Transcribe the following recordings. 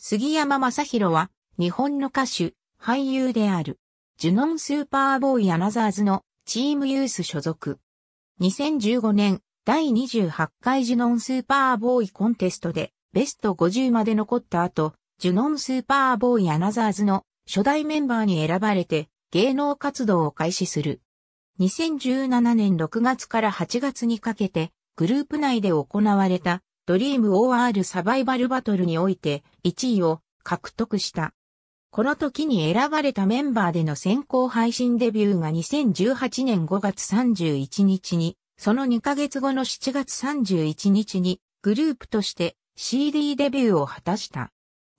杉山正宏は、日本の歌手、俳優である。ジュノンスーパーボーイアナザーズのチームユース所属。2015年、第28回ジュノンスーパーボーイコンテストで、ベスト50まで残った後、ジュノンスーパーボーイアナザーズの初代メンバーに選ばれて、芸能活動を開始する。2017年6月から8月にかけて、グループ内で行われたドリーム OR サバイバルバトルにおいて1位を獲得した。この時に選ばれたメンバーでの先行配信デビューが2018年5月31日に、その2ヶ月後の7月31日にグループとして CD デビューを果たした。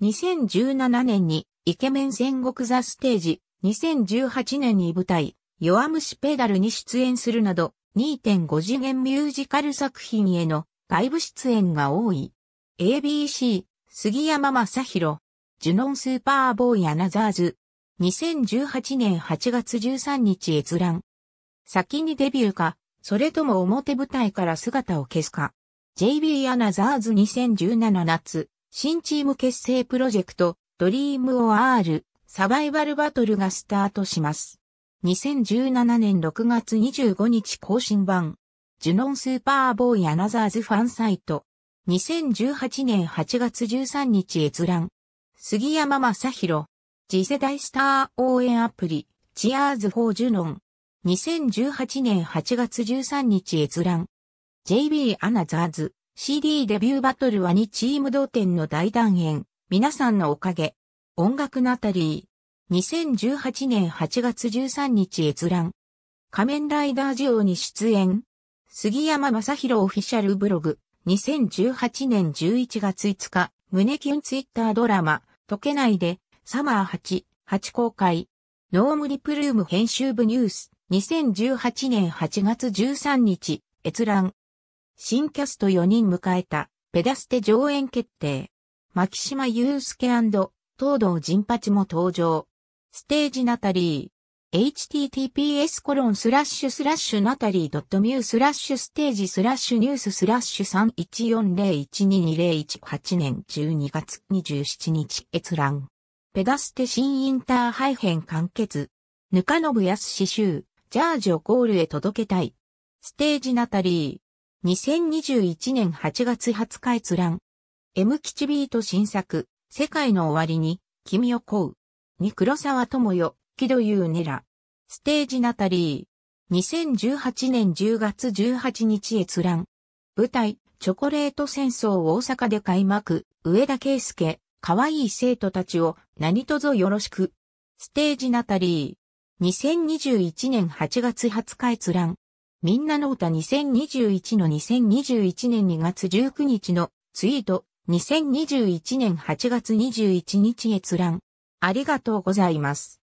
2017年にイケメン戦国ザステージ、2018年に舞台、弱虫ペダルに出演するなど、2.5次元ミュージカル作品への外部出演が多い。ABC、杉山正宏、ジュノンスーパーボーイアナザーズ、2018年8月13日閲覧。先にデビューか、それとも表舞台から姿を消すか。JB アナザーズ2017夏、新チーム結成プロジェクト、ドリーム OR、サバイバルバトルがスタートします。2017年6月25日更新版。ジュノンスーパーボーイアナザーズファンサイト。2018年8月13日閲覧。杉山正宏。次世代スター応援アプリ、チアーズ・フォー・ジュノン。2018年8月13日閲覧。JB アナザーズ CD デビューバトルは2チーム同点の大団円。皆さんのおかげ。音楽ナタリー。2018年8月13日閲覧。仮面ライダージオに出演。杉山正宏オフィシャルブログ、2018年11月5日、胸キュンツイッタードラマ、溶けないで、サマー8、8公開。ノームリプルーム編集部ニュース、2018年8月13日、閲覧。新キャスト4人迎えた、ペダステ上演決定。牧島祐介東堂陣八も登場。ステージナタリー。https コロンスラッシュスラッシュナタリー .mu スラッシュステージスラッシュニューススラッシュ314012208年12月27日閲覧。ペダステ新インターハイ編完結。ぬかのぶやす詩集、ジャージをゴールへ届けたい。ステージナタリー。2021年8月20日閲覧。M 吉ビート新作、世界の終わりに、君をこう。に黒沢智代、喜怒憂ネラ。ステージナタリー。2018年10月18日閲覧。舞台、チョコレート戦争大阪で開幕、上田圭介、可愛い生徒たちを何卒よろしく。ステージナタリー。2021年8月20日閲覧。みんなの歌2021の2021年2月19日のツイート2021年8月21日閲覧。ありがとうございます。